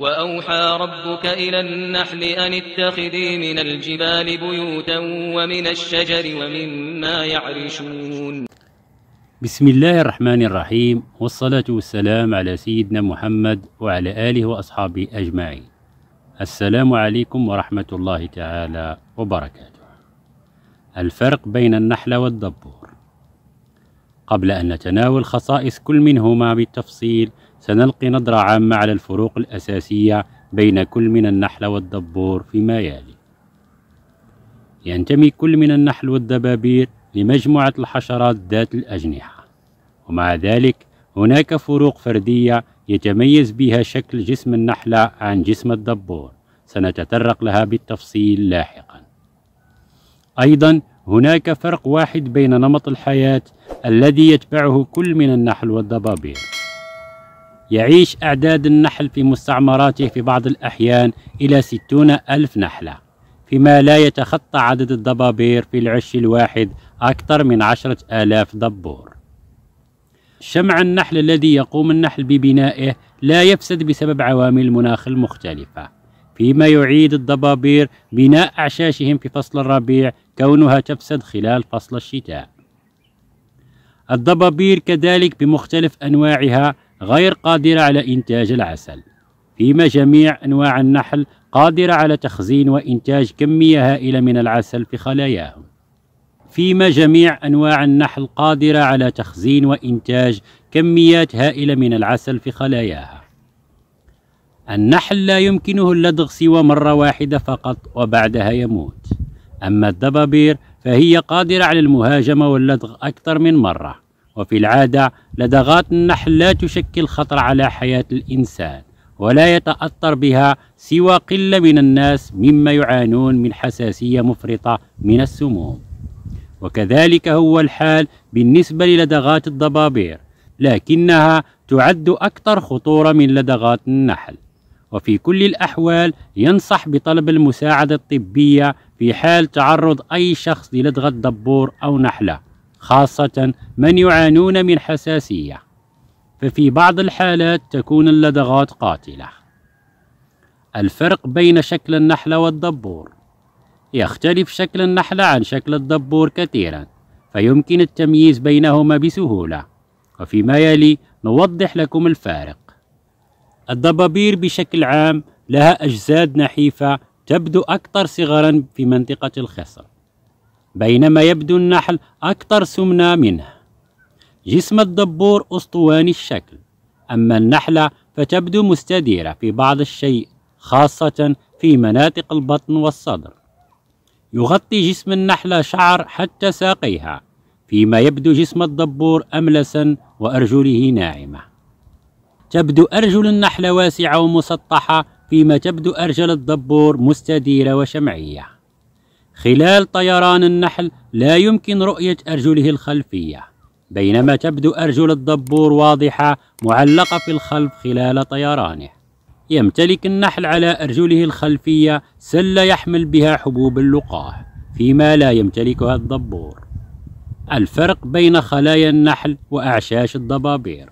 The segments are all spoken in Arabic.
وأوحى ربك إلى النحل أن اتخذي من الجبال بيوتا ومن الشجر ومما يعرشون بسم الله الرحمن الرحيم والصلاة والسلام على سيدنا محمد وعلى آله وأصحابه أجمعين السلام عليكم ورحمة الله تعالى وبركاته الفرق بين النحل والدبور قبل أن نتناول خصائص كل منهما بالتفصيل سنلقي نظرة عامة على الفروق الأساسية بين كل من النحل والدبور فيما يلي ينتمي كل من النحل والدبابير لمجموعة الحشرات ذات الأجنحة ومع ذلك هناك فروق فردية يتميز بها شكل جسم النحلة عن جسم الدبور سنتطرق لها بالتفصيل لاحقا أيضا هناك فرق واحد بين نمط الحياة الذي يتبعه كل من النحل والدبابير يعيش أعداد النحل في مستعمراته في بعض الأحيان إلى ستون ألف نحلة فيما لا يتخطى عدد الضبابير في العش الواحد أكثر من عشرة آلاف دبور شمع النحل الذي يقوم النحل ببنائه لا يفسد بسبب عوامل المناخ المختلفة فيما يعيد الضبابير بناء أعشاشهم في فصل الربيع كونها تفسد خلال فصل الشتاء الضبابير كذلك بمختلف أنواعها غير قادرة على إنتاج العسل فيما جميع أنواع النحل قادرة على تخزين وإنتاج كمية هائلة من العسل في خلاياهم فيما جميع أنواع النحل قادرة على تخزين وإنتاج كميات هائلة من العسل في خلاياها النحل لا يمكنه اللدغ سوى مرة واحدة فقط وبعدها يموت أما الدبابير فهي قادرة على المهاجمة واللدغ أكثر من مرة وفي العادة لدغات النحل لا تشكل خطر على حياة الإنسان ولا يتأثر بها سوى قلة من الناس مما يعانون من حساسية مفرطة من السموم وكذلك هو الحال بالنسبة للدغات الضبابير لكنها تعد أكثر خطورة من لدغات النحل وفي كل الأحوال ينصح بطلب المساعدة الطبية في حال تعرض أي شخص للدغة دبور أو نحلة خاصة من يعانون من حساسية ففي بعض الحالات تكون اللدغات قاتلة الفرق بين شكل النحلة والدبور يختلف شكل النحلة عن شكل الدبور كثيرا فيمكن التمييز بينهما بسهولة وفيما يلي نوضح لكم الفارق الضبابير بشكل عام لها أجساد نحيفة تبدو أكثر صغرا في منطقة الخصر بينما يبدو النحل أكثر سمنة منه جسم الدبور أسطواني الشكل أما النحلة فتبدو مستديرة في بعض الشيء خاصة في مناطق البطن والصدر يغطي جسم النحلة شعر حتى ساقيها فيما يبدو جسم الدبور أملسا وأرجله ناعمة تبدو أرجل النحلة واسعة ومسطحة فيما تبدو أرجل الدبور مستديرة وشمعية خلال طيران النحل لا يمكن رؤية أرجله الخلفية بينما تبدو أرجل الدبور واضحة معلقة في الخلف خلال طيرانه يمتلك النحل على أرجله الخلفية سلة يحمل بها حبوب اللقاح فيما لا يمتلكها الدبور الفرق بين خلايا النحل وأعشاش الضبابير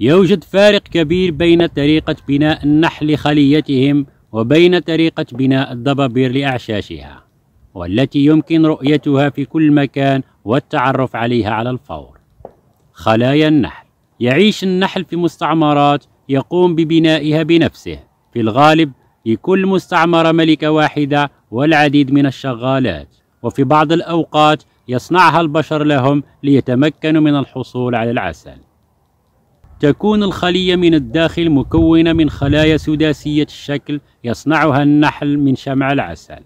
يوجد فارق كبير بين طريقة بناء النحل لخليتهم وبين طريقة بناء الضبابير لأعشاشها والتي يمكن رؤيتها في كل مكان والتعرف عليها على الفور خلايا النحل يعيش النحل في مستعمرات يقوم ببنائها بنفسه في الغالب لكل مستعمرة ملكة واحدة والعديد من الشغالات وفي بعض الأوقات يصنعها البشر لهم ليتمكنوا من الحصول على العسل تكون الخلية من الداخل مكونة من خلايا سداسية الشكل يصنعها النحل من شمع العسل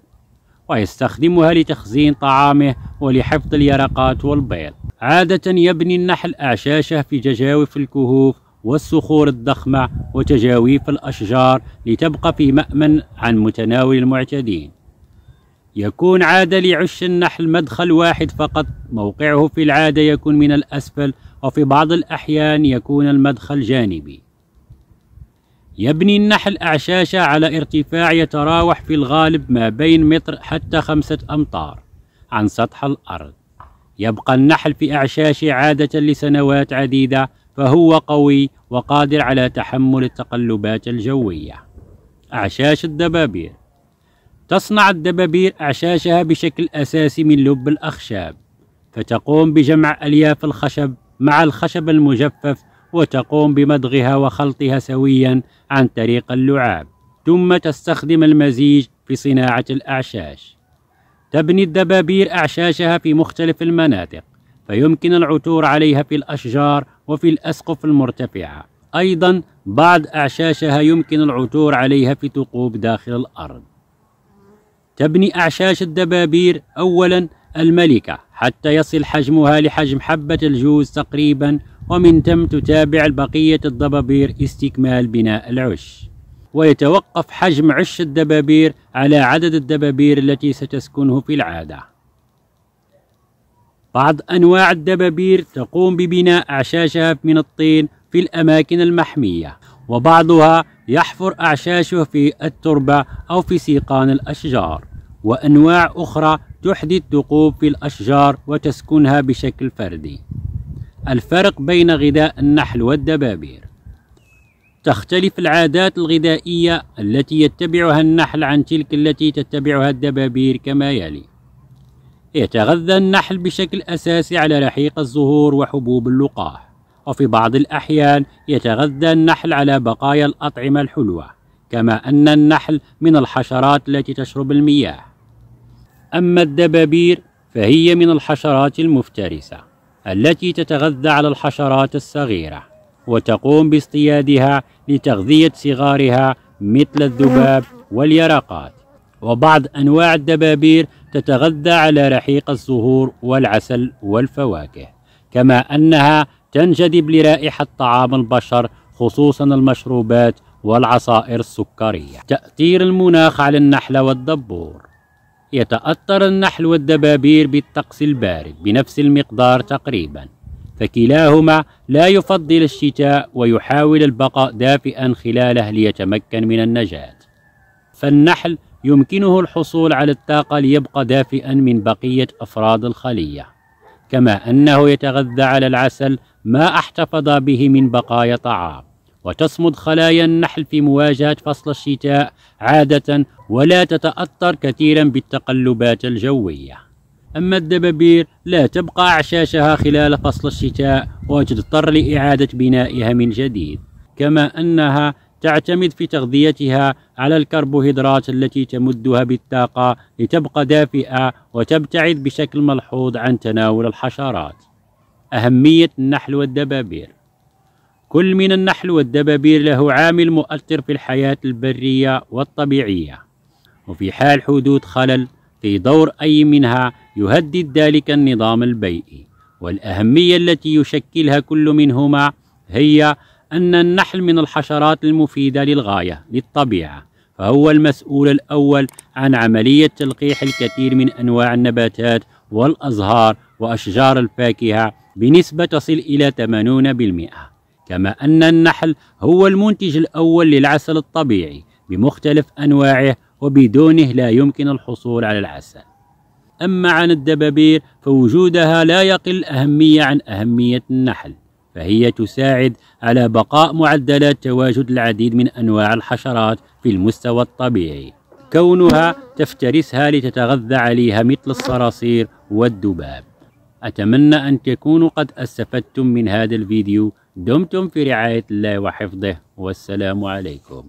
ويستخدمها لتخزين طعامه ولحفظ اليرقات والبيض عادة يبني النحل أعشاشه في ججاوف الكهوف والصخور الضخمة وتجاويف الأشجار لتبقى في مأمن عن متناول المعتدين يكون عادة لعش النحل مدخل واحد فقط موقعه في العادة يكون من الأسفل وفي بعض الأحيان يكون المدخل جانبي يبني النحل أعشاشة على ارتفاع يتراوح في الغالب ما بين متر حتى خمسة أمتار عن سطح الأرض يبقى النحل في أعشاشه عادة لسنوات عديدة فهو قوي وقادر على تحمل التقلبات الجوية أعشاش الدبابير تصنع الدبابير أعشاشها بشكل أساسي من لب الأخشاب فتقوم بجمع ألياف الخشب مع الخشب المجفف وتقوم بمضغها وخلطها سويا عن طريق اللعاب ثم تستخدم المزيج في صناعة الأعشاش تبني الدبابير أعشاشها في مختلف المناطق فيمكن العثور عليها في الأشجار وفي الأسقف المرتفعة أيضا بعض أعشاشها يمكن العثور عليها في ثقوب داخل الأرض تبني أعشاش الدبابير أولا الملكة حتى يصل حجمها لحجم حبة الجوز تقريبا ومن ثم تتابع بقية الضبابير استكمال بناء العش ويتوقف حجم عش الدبابير على عدد الدبابير التي ستسكنه في العادة بعض أنواع الدبابير تقوم ببناء أعشاشها من الطين في الأماكن المحمية وبعضها يحفر أعشاشه في التربة أو في سيقان الأشجار وأنواع أخرى تحدث ثقوب في الأشجار وتسكنها بشكل فردي الفرق بين غذاء النحل والدبابير تختلف العادات الغذائية التي يتبعها النحل عن تلك التي تتبعها الدبابير كما يلي يتغذى النحل بشكل أساسي على رحيق الزهور وحبوب اللقاح وفي بعض الأحيان يتغذى النحل على بقايا الأطعمة الحلوة كما أن النحل من الحشرات التي تشرب المياه أما الدبابير فهي من الحشرات المفترسة التي تتغذى على الحشرات الصغيرة وتقوم باصطيادها لتغذية صغارها مثل الذباب واليرقات وبعض أنواع الدبابير تتغذى على رحيق الزهور والعسل والفواكه كما أنها تنجذب لرائحة طعام البشر خصوصا المشروبات والعصائر السكرية تأثير المناخ على النحلة والدبور يتأثر النحل والدبابير بالطقس البارد بنفس المقدار تقريبا فكلاهما لا يفضل الشتاء ويحاول البقاء دافئا خلاله ليتمكن من النجاة فالنحل يمكنه الحصول على الطاقة ليبقى دافئا من بقية أفراد الخلية كما أنه يتغذى على العسل ما احتفظ به من بقايا طعام وتصمد خلايا النحل في مواجهة فصل الشتاء عادة ولا تتأثر كثيرا بالتقلبات الجوية أما الدبابير لا تبقى أعشاشها خلال فصل الشتاء وتضطر لإعادة بنائها من جديد كما أنها تعتمد في تغذيتها على الكربوهيدرات التي تمدها بالطاقة لتبقى دافئة وتبتعد بشكل ملحوظ عن تناول الحشرات أهمية النحل والدبابير كل من النحل والدبابير له عامل مؤثر في الحياة البرية والطبيعية وفي حال حدوث خلل في دور أي منها يهدد ذلك النظام البيئي والأهمية التي يشكلها كل منهما هي أن النحل من الحشرات المفيدة للغاية للطبيعة فهو المسؤول الأول عن عملية تلقيح الكثير من أنواع النباتات والأزهار وأشجار الفاكهة بنسبة تصل إلى 80% كما أن النحل هو المنتج الأول للعسل الطبيعي بمختلف أنواعه وبدونه لا يمكن الحصول على العسل أما عن الدبابير فوجودها لا يقل أهمية عن أهمية النحل فهي تساعد على بقاء معدلات تواجد العديد من أنواع الحشرات في المستوى الطبيعي كونها تفترسها لتتغذى عليها مثل الصراصير والذباب أتمنى أن تكونوا قد أستفدتم من هذا الفيديو دمتم في رعاية الله وحفظه والسلام عليكم